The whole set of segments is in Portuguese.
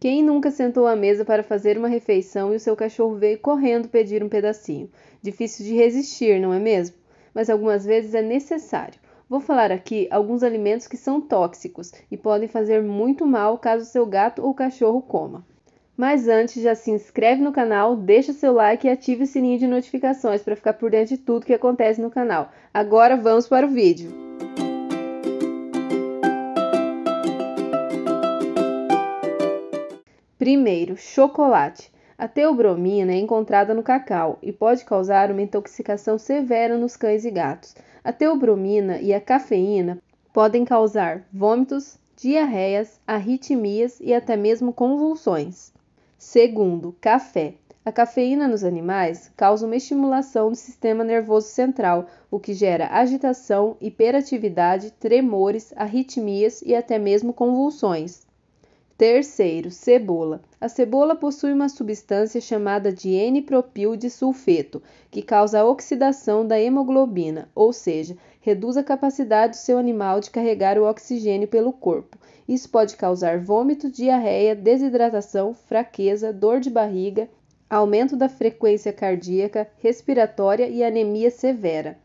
Quem nunca sentou à mesa para fazer uma refeição e o seu cachorro veio correndo pedir um pedacinho? Difícil de resistir, não é mesmo? Mas algumas vezes é necessário. Vou falar aqui alguns alimentos que são tóxicos e podem fazer muito mal caso seu gato ou cachorro coma. Mas antes, já se inscreve no canal, deixa seu like e ative o sininho de notificações para ficar por dentro de tudo que acontece no canal. Agora vamos para o vídeo. Primeiro, chocolate. A teobromina é encontrada no cacau e pode causar uma intoxicação severa nos cães e gatos. A teobromina e a cafeína podem causar vômitos, diarreias, arritmias e até mesmo convulsões. Segundo, café. A cafeína nos animais causa uma estimulação do sistema nervoso central, o que gera agitação, hiperatividade, tremores, arritmias e até mesmo convulsões. Terceiro, cebola. A cebola possui uma substância chamada de N-propil de sulfeto, que causa a oxidação da hemoglobina, ou seja, reduz a capacidade do seu animal de carregar o oxigênio pelo corpo. Isso pode causar vômito, diarreia, desidratação, fraqueza, dor de barriga, aumento da frequência cardíaca, respiratória e anemia severa.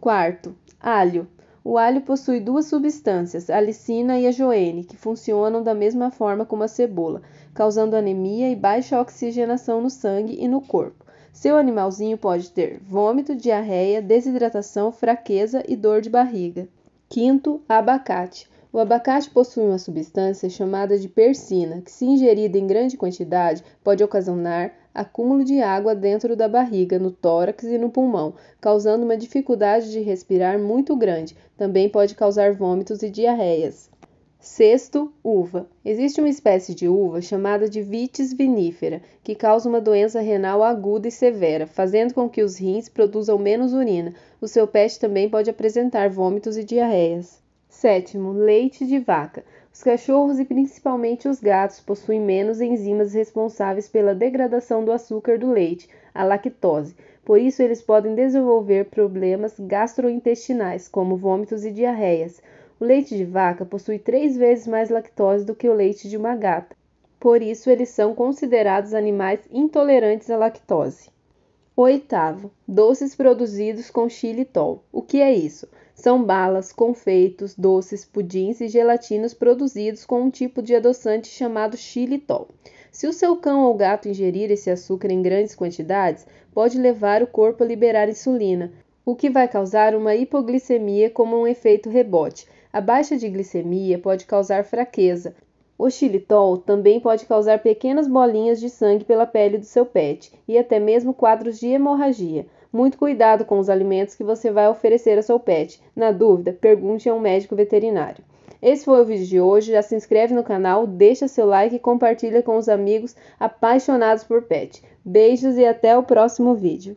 Quarto, alho. O alho possui duas substâncias, a licina e a joene, que funcionam da mesma forma como a cebola, causando anemia e baixa oxigenação no sangue e no corpo. Seu animalzinho pode ter vômito, diarreia, desidratação, fraqueza e dor de barriga. Quinto, abacate. O abacate possui uma substância chamada de persina, que, se ingerida em grande quantidade, pode ocasionar acúmulo de água dentro da barriga, no tórax e no pulmão, causando uma dificuldade de respirar muito grande. Também pode causar vômitos e diarreias. Sexto, uva. Existe uma espécie de uva chamada de vitis vinífera, que causa uma doença renal aguda e severa, fazendo com que os rins produzam menos urina. O seu pet também pode apresentar vômitos e diarreias. Sétimo, leite de vaca. Os cachorros e principalmente os gatos possuem menos enzimas responsáveis pela degradação do açúcar do leite, a lactose. Por isso, eles podem desenvolver problemas gastrointestinais, como vômitos e diarreias. O leite de vaca possui três vezes mais lactose do que o leite de uma gata. Por isso, eles são considerados animais intolerantes à lactose. Oitavo, doces produzidos com xilitol. O que é isso? São balas, confeitos, doces, pudins e gelatinas produzidos com um tipo de adoçante chamado xilitol. Se o seu cão ou gato ingerir esse açúcar em grandes quantidades, pode levar o corpo a liberar insulina, o que vai causar uma hipoglicemia como um efeito rebote. A baixa de glicemia pode causar fraqueza. O xilitol também pode causar pequenas bolinhas de sangue pela pele do seu pet e até mesmo quadros de hemorragia. Muito cuidado com os alimentos que você vai oferecer ao seu pet. Na dúvida, pergunte a um médico veterinário. Esse foi o vídeo de hoje. Já se inscreve no canal, deixa seu like e compartilha com os amigos apaixonados por pet. Beijos e até o próximo vídeo.